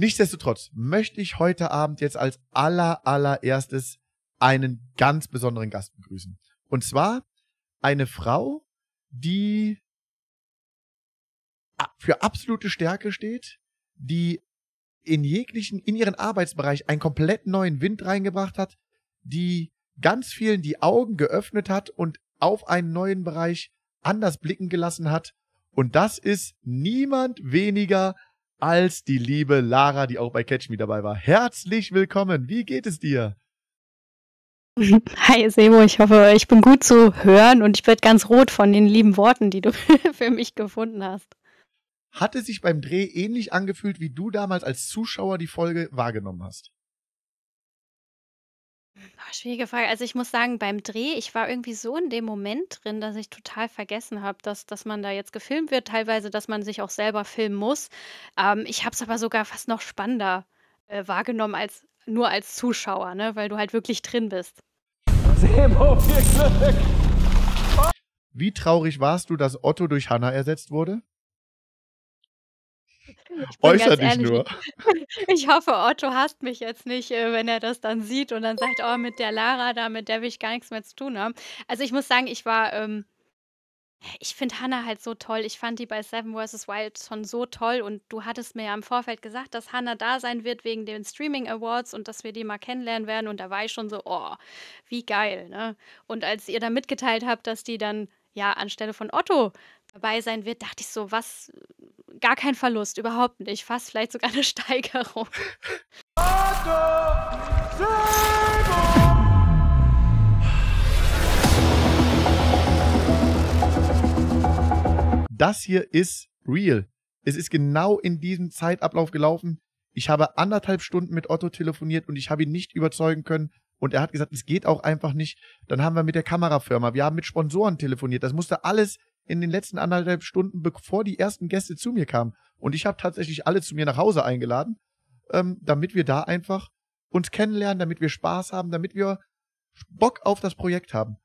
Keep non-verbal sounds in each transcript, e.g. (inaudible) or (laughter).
Nichtsdestotrotz möchte ich heute Abend jetzt als aller, allererstes einen ganz besonderen Gast begrüßen. Und zwar eine Frau, die für absolute Stärke steht, die in jeglichen, in ihren Arbeitsbereich einen komplett neuen Wind reingebracht hat, die ganz vielen die Augen geöffnet hat und auf einen neuen Bereich anders blicken gelassen hat. Und das ist niemand weniger als die liebe Lara, die auch bei Catch Me dabei war. Herzlich willkommen. Wie geht es dir? Hi Sebo, ich hoffe, ich bin gut zu hören und ich werde ganz rot von den lieben Worten, die du (laughs) für mich gefunden hast. Hatte sich beim Dreh ähnlich angefühlt, wie du damals als Zuschauer die Folge wahrgenommen hast? Ah, schwierige Frage. Also ich muss sagen, beim Dreh, ich war irgendwie so in dem Moment drin, dass ich total vergessen habe, dass, dass man da jetzt gefilmt wird, teilweise, dass man sich auch selber filmen muss. Ähm, ich habe es aber sogar fast noch spannender äh, wahrgenommen als nur als Zuschauer, ne? weil du halt wirklich drin bist. Sebo, (laughs) viel Glück! Wie traurig warst du, dass Otto durch Hannah ersetzt wurde? Äußer dich nur. (laughs) Ich hoffe, Otto hasst mich jetzt nicht, äh, wenn er das dann sieht und dann sagt, oh, mit der Lara da, mit der will ich gar nichts mehr zu tun haben. Also ich muss sagen, ich war, ähm, ich finde Hannah halt so toll. Ich fand die bei Seven vs. Wild schon so toll und du hattest mir ja im Vorfeld gesagt, dass Hannah da sein wird wegen den Streaming Awards und dass wir die mal kennenlernen werden und da war ich schon so, oh, wie geil, ne? Und als ihr dann mitgeteilt habt, dass die dann ja anstelle von Otto dabei sein wird, dachte ich so, was, gar kein Verlust, überhaupt nicht. Fast vielleicht sogar eine (laughs) Steigerung. Das hier ist real. Es ist genau in diesem Zeitablauf gelaufen. Ich habe anderthalb Stunden mit Otto telefoniert und ich habe ihn nicht überzeugen können. Und er hat gesagt, es geht auch einfach nicht. Dann haben wir mit der Kamerafirma, wir haben mit Sponsoren telefoniert. Das musste alles in den letzten anderthalb Stunden, bevor die ersten Gäste zu mir kamen. Und ich habe tatsächlich alle zu mir nach Hause eingeladen, ähm, damit wir da einfach uns kennenlernen, damit wir Spaß haben, damit wir Bock auf das Projekt haben.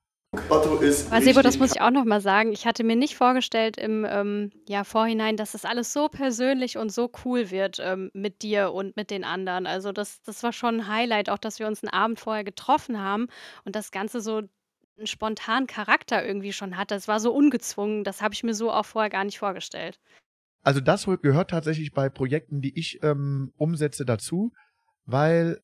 Otto ist. Sebo, das muss ich auch nochmal sagen. Ich hatte mir nicht vorgestellt im ähm, ja, Vorhinein, dass das alles so persönlich und so cool wird ähm, mit dir und mit den anderen. Also, das, das war schon ein Highlight, auch dass wir uns einen Abend vorher getroffen haben und das Ganze so 'N spontanen Charakter irgendwie schon hatte. Das war so ungezwungen, das habe ich mir so auch vorher gar nicht vorgestellt. Also das gehört tatsächlich bei Projekten, die ich ähm, umsetze, dazu, weil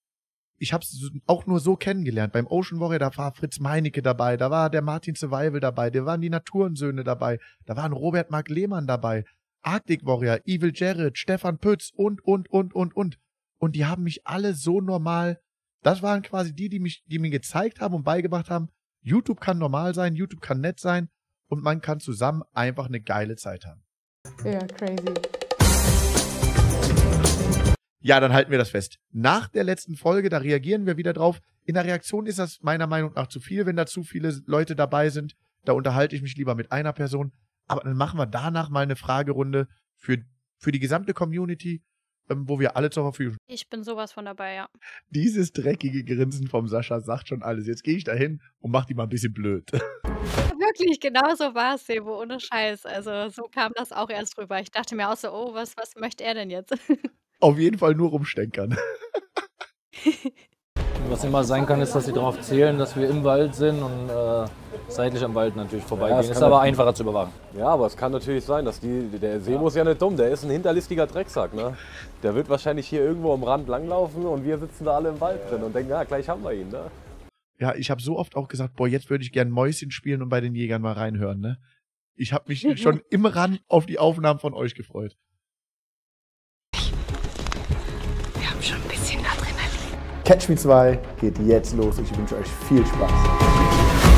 ich habe es auch nur so kennengelernt. Beim Ocean Warrior, da war Fritz Meinecke dabei, da war der Martin Survival dabei, da waren die Naturensöhne dabei, da waren Robert Mark Lehmann dabei, Arctic Warrior, Evil Jared, Stefan Pütz und, und, und, und, und. Und die haben mich alle so normal, das waren quasi die, die mich, die mir gezeigt haben und beigebracht haben, YouTube kann normal sein, YouTube kann nett sein und man kann zusammen einfach eine geile Zeit haben. Ja, crazy. Ja, dann halten wir das fest. Nach der letzten Folge, da reagieren wir wieder drauf. In der Reaktion ist das meiner Meinung nach zu viel, wenn da zu viele Leute dabei sind. Da unterhalte ich mich lieber mit einer Person. Aber dann machen wir danach mal eine Fragerunde für, für die gesamte Community, ähm, wo wir alle zur Verfügung stehen. Ich bin sowas von dabei, ja. Dieses dreckige Grinsen vom Sascha sagt schon alles. Jetzt gehe ich da hin und mach die mal ein bisschen blöd. (laughs) Wirklich, genau so war es, Sebo, ohne Scheiß. Also so kam das auch erst rüber. Ich dachte mir auch so, oh, was, was möchte er denn jetzt? (laughs) Auf jeden Fall nur rumstenkern. (laughs) Was immer sein kann, ist, dass sie darauf zählen, dass wir im Wald sind und äh, seitlich am Wald natürlich vorbeigehen. Ja, ist aber einfacher zu überwachen. Ja, aber es kann natürlich sein, dass die, der Seemo ja. ist ja nicht dumm, der ist ein hinterlistiger Drecksack. Ne? Der wird wahrscheinlich hier irgendwo am Rand langlaufen und wir sitzen da alle im Wald drin und denken, ja, gleich haben wir ihn. Ne? Ja, ich habe so oft auch gesagt, boah, jetzt würde ich gerne Mäuschen spielen und bei den Jägern mal reinhören. Ne? Ich habe mich (laughs) schon im Rand auf die Aufnahmen von euch gefreut. Catch Me 2 geht jetzt los. Ich wünsche euch viel Spaß.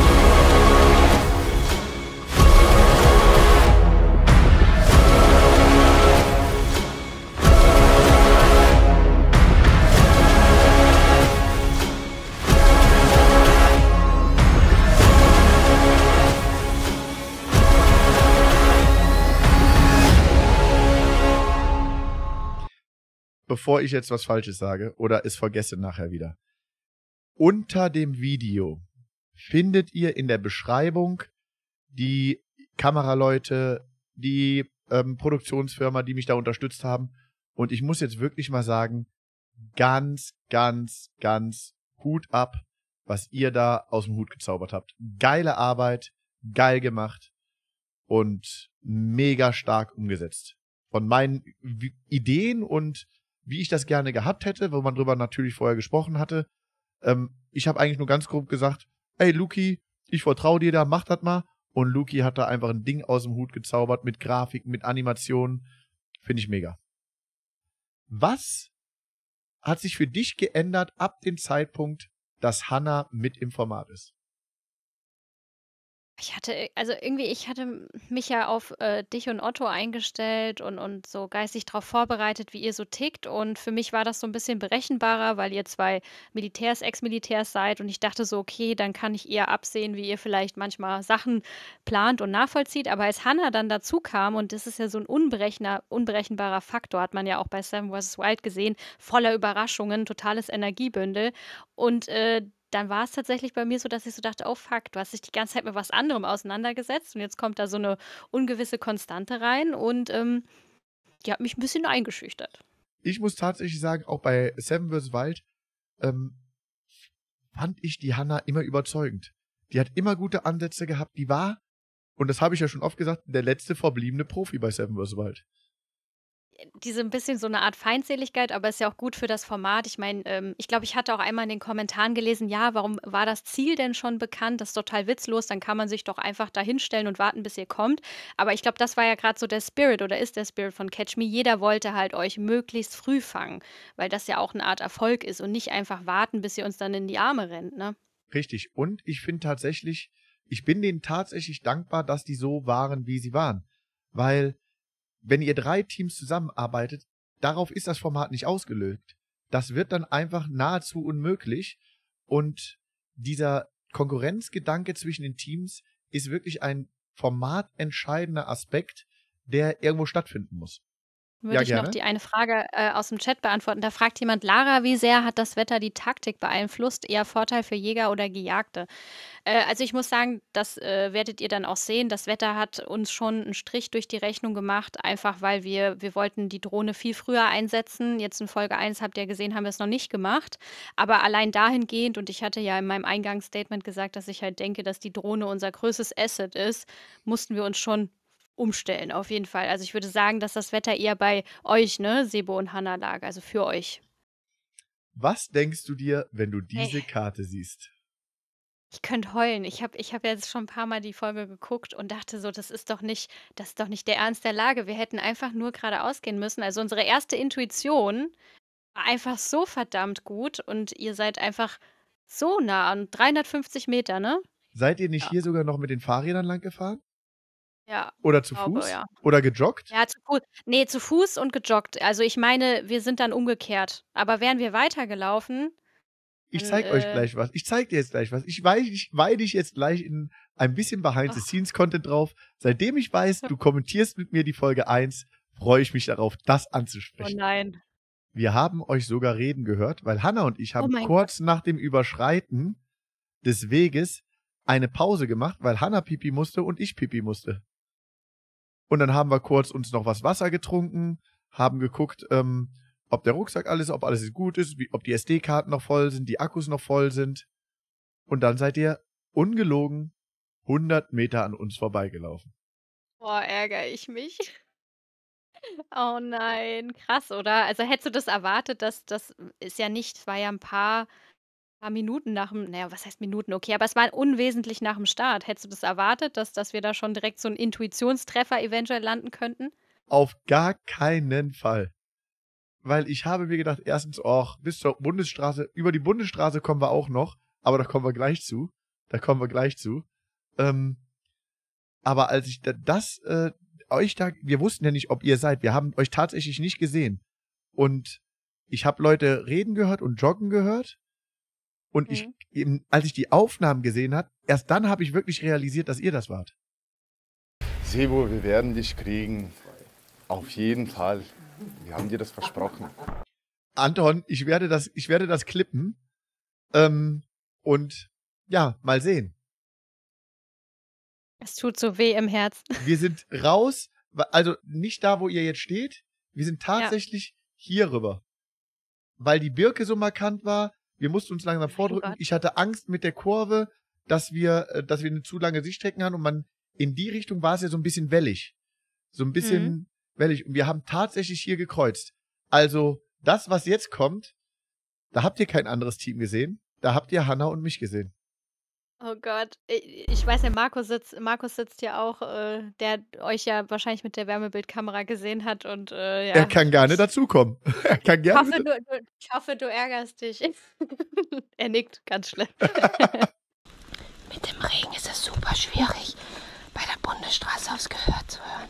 bevor ich jetzt was Falsches sage oder es vergesse nachher wieder. Unter dem Video findet ihr in der Beschreibung die Kameraleute, die ähm, Produktionsfirma, die mich da unterstützt haben. Und ich muss jetzt wirklich mal sagen, ganz, ganz, ganz Hut ab, was ihr da aus dem Hut gezaubert habt. Geile Arbeit, geil gemacht und mega stark umgesetzt. Von meinen Ideen und wie ich das gerne gehabt hätte, wo man drüber natürlich vorher gesprochen hatte. Ähm, ich habe eigentlich nur ganz grob gesagt, ey Luki, ich vertraue dir da, mach das mal. Und Luki hat da einfach ein Ding aus dem Hut gezaubert mit Grafiken, mit Animationen. Finde ich mega. Was hat sich für dich geändert ab dem Zeitpunkt, dass Hanna mit im Format ist? Ich hatte, äh, also irgendwie, ich hatte mich ja auf äh, dich und Otto eingestellt und, und so geistig darauf vorbereitet, wie ihr so tickt. Und für mich war das so ein bisschen berechenbarer, weil ihr zwei Militärs, Ex-Militärs seid. Und ich dachte so, okay, dann kann ich eher absehen, wie ihr vielleicht manchmal Sachen plant und nachvollzieht. Aber als Hannah dann dazu kam, und das ist ja so ein unberechner, unberechenbarer Faktor, hat man ja auch bei Sam vs. Wild gesehen, voller Überraschungen, totales Energiebündel. Und äh, dann war es tatsächlich bei mir so, dass ich so dachte, oh fuck, du hast dich die ganze Zeit mit was anderem auseinandergesetzt und jetzt kommt da so eine ungewisse Konstante rein und ähm, die hat mich ein bisschen eingeschüchtert. Ich muss tatsächlich sagen, auch bei Seven vs. Wild ähm, fand ich die Hanna immer überzeugend. Die hat immer gute Ansätze gehabt, die war, und das habe ich ja schon oft gesagt, der letzte verbliebene Profi bei Seven vs. Wild diese ein bisschen so eine Art Feindseligkeit, aber ist ja auch gut für das Format. Ich meine, ähm, ich glaube, ich hatte auch einmal in den Kommentaren gelesen, ja, warum war das Ziel denn schon bekannt? Das ist total witzlos, dann kann man sich doch einfach da hinstellen und warten, bis ihr kommt. Aber ich glaube, das war ja gerade so der Spirit oder ist der Spirit von Catch Me. Jeder wollte halt euch möglichst früh fangen, weil das ja auch eine Art Erfolg ist und nicht einfach warten, bis ihr uns dann in die Arme rennt, ne? Richtig. Und ich finde tatsächlich, ich bin denen tatsächlich dankbar, dass die so waren, wie sie waren. Weil wenn ihr drei Teams zusammenarbeitet, darauf ist das Format nicht ausgelegt. Das wird dann einfach nahezu unmöglich und dieser Konkurrenzgedanke zwischen den Teams ist wirklich ein formatentscheidender Aspekt, der irgendwo stattfinden muss würde ja, ich gerne. noch die eine Frage äh, aus dem Chat beantworten. Da fragt jemand, Lara, wie sehr hat das Wetter die Taktik beeinflusst? Eher Vorteil für Jäger oder Gejagte? Äh, also ich muss sagen, das äh, werdet ihr dann auch sehen. Das Wetter hat uns schon einen Strich durch die Rechnung gemacht, einfach weil wir, wir wollten die Drohne viel früher einsetzen. Jetzt in Folge 1 habt ihr gesehen, haben wir es noch nicht gemacht. Aber allein dahingehend, und ich hatte ja in meinem Eingangsstatement gesagt, dass ich halt denke, dass die Drohne unser größtes Asset ist, mussten wir uns schon umstellen, auf jeden Fall. Also ich würde sagen, dass das Wetter eher bei euch, ne, Sebo und Hanna lag, also für euch. Was denkst du dir, wenn du äh. diese hey. Karte siehst? Ich könnte heulen. Ich habe ich hab jetzt schon ein paar Mal die Folge geguckt und dachte so, das ist doch nicht, das ist doch nicht der Ernst der Lage. Wir hätten einfach nur geradeaus gehen müssen. Also unsere erste Intuition war einfach so verdammt gut und ihr seid einfach so nah an 350 Meter, ne? Seid ihr nicht ja. hier sogar noch mit den Fahrrädern lang gefahren? Ja, Oder zu glaube, Fuß? Ja. Oder gejoggt? Ja, zu Fuß. Nee, zu Fuß und gejoggt. Also ich meine, wir sind dann umgekehrt. Aber wären wir weitergelaufen. Ich zeig äh, euch gleich was. Ich zeig dir jetzt gleich was. Ich weide ich weih dich jetzt gleich in ein bisschen Behind-the-Scenes-Content drauf. Seitdem ich weiß, (laughs) du kommentierst mit mir die Folge 1, freue ich mich darauf, das oh anzusprechen. Oh nein. Wir haben euch sogar reden gehört, weil Hanna und ich oh haben oh kurz Gott. nach dem Überschreiten des Weges eine Pause gemacht, weil Hanna pipi musste und ich pipi musste. Und dann haben wir kurz uns noch was Wasser getrunken, haben geguckt, ähm, ob der Rucksack alles, ob alles gut ist, wie, ob die SD-Karten noch voll sind, die Akkus noch voll sind. Und dann seid ihr ungelogen 100 Meter an uns vorbeigelaufen. Boah, ärgere ich mich. Oh nein, krass, oder? Also hättest du das erwartet, dass das ist ja nicht, es war ja ein paar paar Minuten nach dem, naja, was heißt Minuten, okay, aber es war unwesentlich nach dem Start. Hättest du das erwartet, dass, dass wir da schon direkt so einen Intuitionstreffer eventuell landen könnten? Auf gar keinen Fall. Weil ich habe mir gedacht, erstens, auch bis zur Bundesstraße, über die Bundesstraße kommen wir auch noch, aber da kommen wir gleich zu. Da kommen wir gleich zu. Ähm, aber als ich das, äh, euch da, wir wussten ja nicht, ob ihr seid. Wir haben euch tatsächlich nicht gesehen. Und ich habe Leute reden gehört und joggen gehört. Und mhm. ich, eben, als ich die Aufnahmen gesehen habe, erst dann habe ich wirklich realisiert, dass ihr das wart. Sebo, wir werden dich kriegen. Auf jeden Fall. Wir haben dir das versprochen. Anton, ich werde das, ich werde das klippen. Ähm, und ja, mal sehen. Es tut so weh im Herzen. (laughs) Wir sind raus, also nicht da, wo ihr jetzt steht. Wir sind tatsächlich ja. hier rüber. Weil die Birke so markant war, wir mussten uns langsam oh vordrücken. ich hatte Angst mit der Kurve, dass wir, äh, dass wir eine zu lange Sichtstrecken haben und man in die Richtung war es ja so ein bisschen wellig. So ein bisschen mhm. wellig. Und wir haben tatsächlich hier gekreuzt. Also, das, was jetzt kommt, da habt ihr kein anderes Team gesehen. Da habt ihr Hanna und mich gesehen. Oh Gott, ich weiß ja, Markus sitzt, Markus sitzt ja auch, äh, der euch ja wahrscheinlich mit der Wärmebildkamera gesehen hat und äh, ja. Er kann gerne dazukommen. (laughs) Er kann gerne. Ich hoffe, du, du, ich hoffe, du ärgerst dich. (laughs) er nickt ganz schnell. (laughs) mit dem Regen ist es super schwierig, bei der Bundesstraße aufs Gehör zu hören.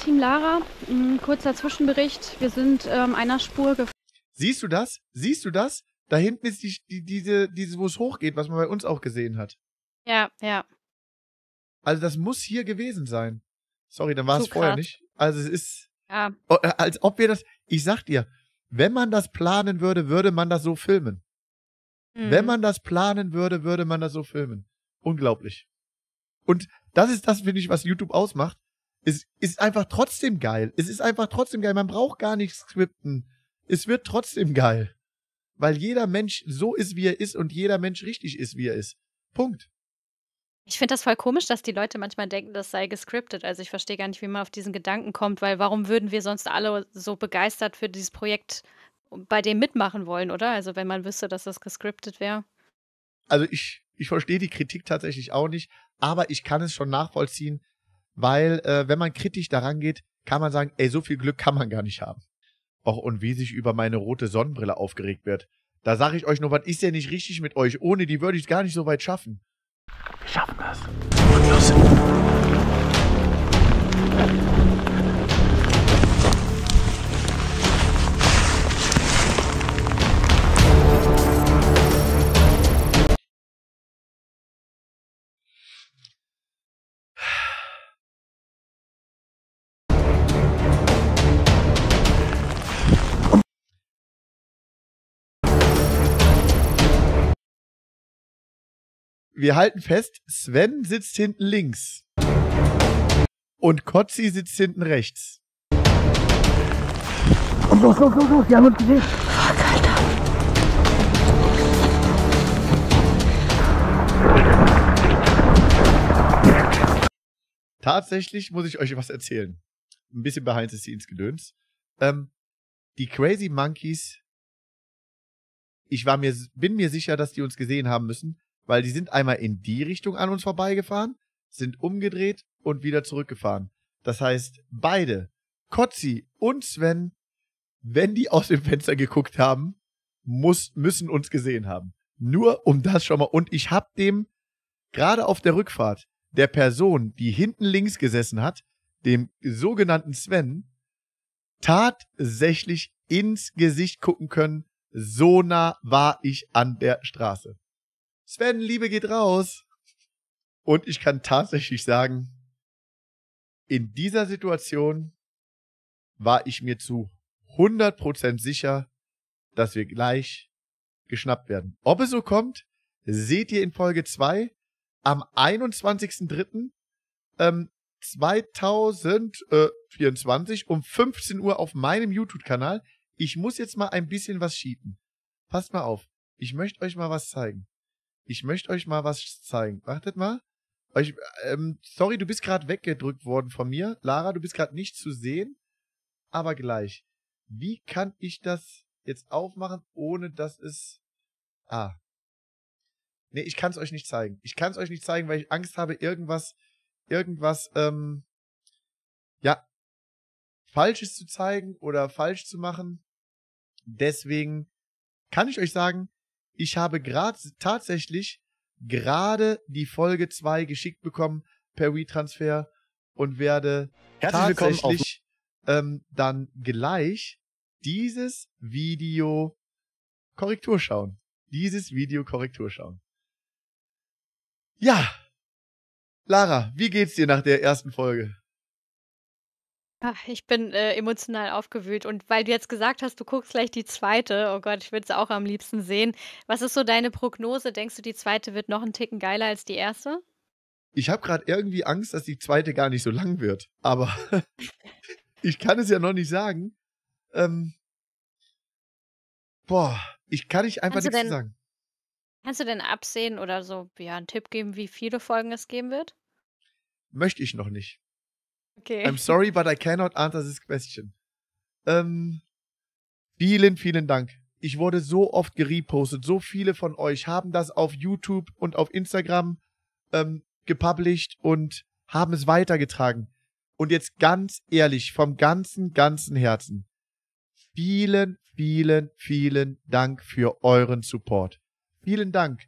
Team Lara, ein kurzer Zwischenbericht. Wir sind ähm, einer Spur gefahren. Siehst du das? Siehst du das? Da hinten ist die, die diese, diese, wo es hochgeht, was man bei uns auch gesehen hat. Ja, ja. Also das muss hier gewesen sein. Sorry, dann war es vorher nicht. Also es ist, ja. Äh, als ob wir das, ich sag dir, wenn man das planen würde, würde man das so filmen. Mhm. Wenn man das planen würde, würde man das so filmen. Unglaublich. Und das ist das, finde ich, was YouTube ausmacht. Es ist einfach trotzdem geil. Es ist einfach trotzdem geil. Man braucht gar nicht skripten. Es wird trotzdem geil weil jeder Mensch so ist, wie er ist und jeder Mensch richtig ist, wie er ist. Punkt. Ich finde das voll komisch, dass die Leute manchmal denken, das sei gescriptet. Also ich verstehe gar nicht, wie man auf diesen Gedanken kommt, weil warum würden wir sonst alle so begeistert für dieses Projekt bei dem mitmachen wollen, oder? Also wenn man wüsste, dass das gescriptet wäre. Also ich, ich verstehe die Kritik tatsächlich auch nicht, aber ich kann es schon nachvollziehen, weil äh, wenn man kritisch daran geht, kann man sagen, ey, so viel Glück kann man gar nicht haben. Och, und wie sich über meine rote Sonnenbrille aufgeregt wird. Da sag ich euch nur, was ist denn nicht richtig mit euch? Ohne die würde ich es gar nicht so weit schaffen. Wir schaffen das. Und los. wir halten fest, Sven sitzt hinten links. Und Kotzi sitzt hinten rechts. Und los, los, los, los, die haben uns gesehen. Fuck, Alter. Tatsächlich muss ich euch was erzählen. Ein bisschen behind the scenes gedöns. Ähm, die Crazy Monkeys, ich war mir, bin mir sicher, dass die uns gesehen haben müssen, weil die sind einmal in die Richtung an uns vorbeigefahren, sind umgedreht und wieder zurückgefahren. Das heißt, beide, Kotzi und Sven, wenn die aus dem Fenster geguckt haben, muss, müssen uns gesehen haben. Nur um das schon mal. Und ich hab dem, gerade auf der Rückfahrt, der Person, die hinten links gesessen hat, dem sogenannten Sven, tatsächlich ins Gesicht gucken können. So nah war ich an der Straße. Sven, Liebe geht raus. Und ich kann tatsächlich sagen, in dieser Situation war ich mir zu 100% sicher, dass wir gleich geschnappt werden. Ob es so kommt, seht ihr in Folge 2 am 21.03. Ähm, um 15 Uhr auf meinem YouTube-Kanal. Ich muss jetzt mal ein bisschen was schieben. Passt mal auf. Ich möchte euch mal was zeigen. Ich möchte euch mal was zeigen. Wartet mal. Euch, ähm, sorry, du bist gerade weggedrückt worden von mir. Lara, du bist gerade nicht zu sehen. Aber gleich. Wie kann ich das jetzt aufmachen, ohne dass es... Ah. Nee, ich kann es euch nicht zeigen. Ich kann es euch nicht zeigen, weil ich Angst habe, irgendwas... Irgendwas, ähm... Ja. Falsches zu zeigen oder falsch zu machen. Deswegen kann ich euch sagen, ich habe gerade tatsächlich gerade die Folge 2 geschickt bekommen per WeTransfer und werde Herzlich tatsächlich ähm, dann gleich dieses Video Korrektur schauen. Dieses Video Korrektur schauen. Ja. Lara, wie geht's dir nach der ersten Folge? Ah, ich bin äh, emotional aufgewühlt. Und weil du jetzt gesagt hast, du guckst gleich die zweite, oh Gott, ich würde es auch am liebsten sehen. Was ist so deine Prognose? Denkst du, die zweite wird noch einen Ticken geiler als die erste? Ich habe gerade irgendwie Angst, dass die zweite gar nicht so lang wird. Aber (laughs) ich kann es ja noch nicht sagen. Ähm, boah, ich kann nicht einfach kannst nichts denn, sagen. Kannst du denn absehen oder so ja, einen Tipp geben, wie viele Folgen es geben wird? Möchte ich noch nicht. Okay. I'm sorry, but I cannot answer this question. Ähm, vielen, vielen Dank. Ich wurde so oft gerepostet. So viele von euch haben das auf YouTube und auf Instagram ähm, gepublished und haben es weitergetragen. Und jetzt ganz ehrlich, vom ganzen, ganzen Herzen. Vielen, vielen, vielen Dank für euren Support. Vielen Dank,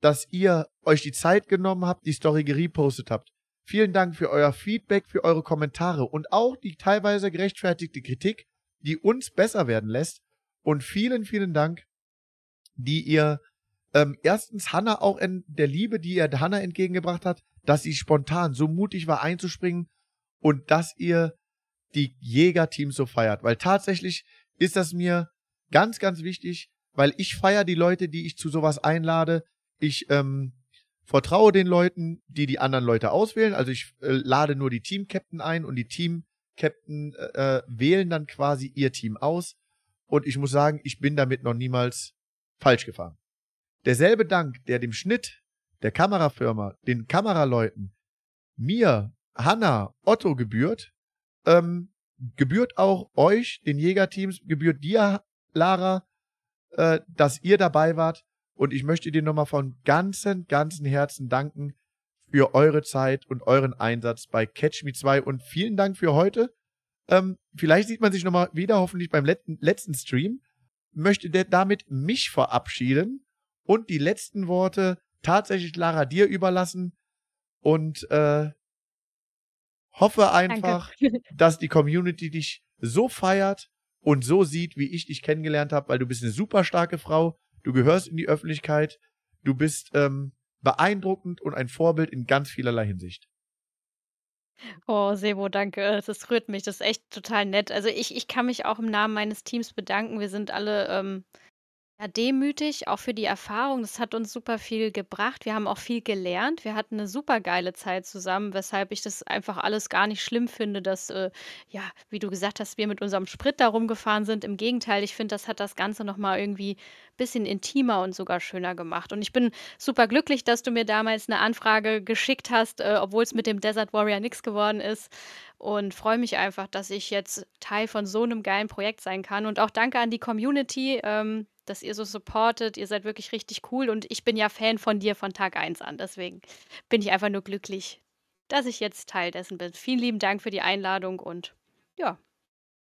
dass ihr euch die Zeit genommen habt, die Story gerepostet habt. Vielen Dank für euer Feedback, für eure Kommentare und auch die teilweise gerechtfertigte Kritik, die uns besser werden lässt. Und vielen, vielen Dank, die ihr ähm, erstens Hanna auch in der Liebe, die ihr Hanna entgegengebracht hat, dass sie spontan so mutig war einzuspringen und dass ihr die Jägerteams so feiert. Weil tatsächlich ist das mir ganz, ganz wichtig, weil ich feiere die Leute, die ich zu sowas einlade. Ich ähm, vertraue den Leuten, die die anderen Leute auswählen. Also ich äh, lade nur die Team-Captain ein und die Team-Captain äh, äh, wählen dann quasi ihr Team aus. Und ich muss sagen, ich bin damit noch niemals falsch gefahren. Derselbe Dank, der dem Schnitt, der Kamerafirma, den Kameraleuten, mir, Hanna, Otto gebührt, ähm, gebührt auch euch, den Jägerteams, gebührt dir, Lara, äh, dass ihr dabei wart. Und ich möchte dir nochmal von ganzem, ganzem Herzen danken für eure Zeit und euren Einsatz bei Catch Me 2. Und vielen Dank für heute. Ähm, vielleicht sieht man sich nochmal wieder, hoffentlich beim letzten, letzten Stream. Möchte der damit mich verabschieden und die letzten Worte tatsächlich Lara dir überlassen und äh, hoffe einfach, Danke. dass die Community dich so feiert und so sieht, wie ich dich kennengelernt habe, weil du bist eine super starke Frau, du gehörst in die Öffentlichkeit, du bist ähm, beeindruckend und ein Vorbild in ganz vielerlei Hinsicht. Oh, Sebo, danke. Das rührt mich. Das ist echt total nett. Also ich, ich kann mich auch im Namen meines Teams bedanken. Wir sind alle ähm, ja, demütig, auch für die Erfahrung. Das hat uns super viel gebracht. Wir haben auch viel gelernt. Wir hatten eine super geile Zeit zusammen, weshalb ich das einfach alles gar nicht schlimm finde, dass, äh, ja, wie du gesagt hast, wir mit unserem Sprit da rumgefahren sind. Im Gegenteil, ich finde, das hat das Ganze nochmal irgendwie ein bisschen intimer und sogar schöner gemacht. Und ich bin super glücklich, dass du mir damals eine Anfrage geschickt hast, äh, obwohl es mit dem Desert Warrior nichts geworden ist. Und freue mich einfach, dass ich jetzt Teil von so einem geilen Projekt sein kann. Und auch danke an die Community. Ähm, dass ihr so supportet. Ihr seid wirklich richtig cool und ich bin ja Fan von dir von Tag 1 an. Deswegen bin ich einfach nur glücklich, dass ich jetzt Teil dessen bin. Vielen lieben Dank für die Einladung und ja.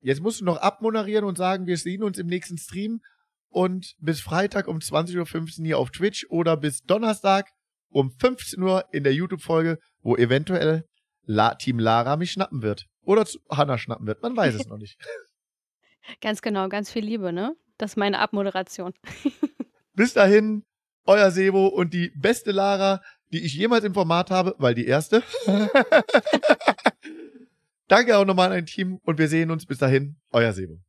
Jetzt musst du noch abmoderieren und sagen, wir sehen uns im nächsten Stream und bis Freitag um 20.15 Uhr hier auf Twitch oder bis Donnerstag um 15 Uhr in der YouTube-Folge, wo eventuell La Team Lara mich schnappen wird. Oder zu Hanna schnappen wird. Man weiß es noch nicht. (laughs) (laughs) Ganz genau, ganz viel Liebe, ne? Das ist meine Abmoderation. (laughs) Bis dahin, euer Sebo und die beste Lara, die ich jemals im Format habe, weil die erste. (laughs) Danke auch nochmal an dein Team und wir sehen uns bis dahin. Euer Sebo.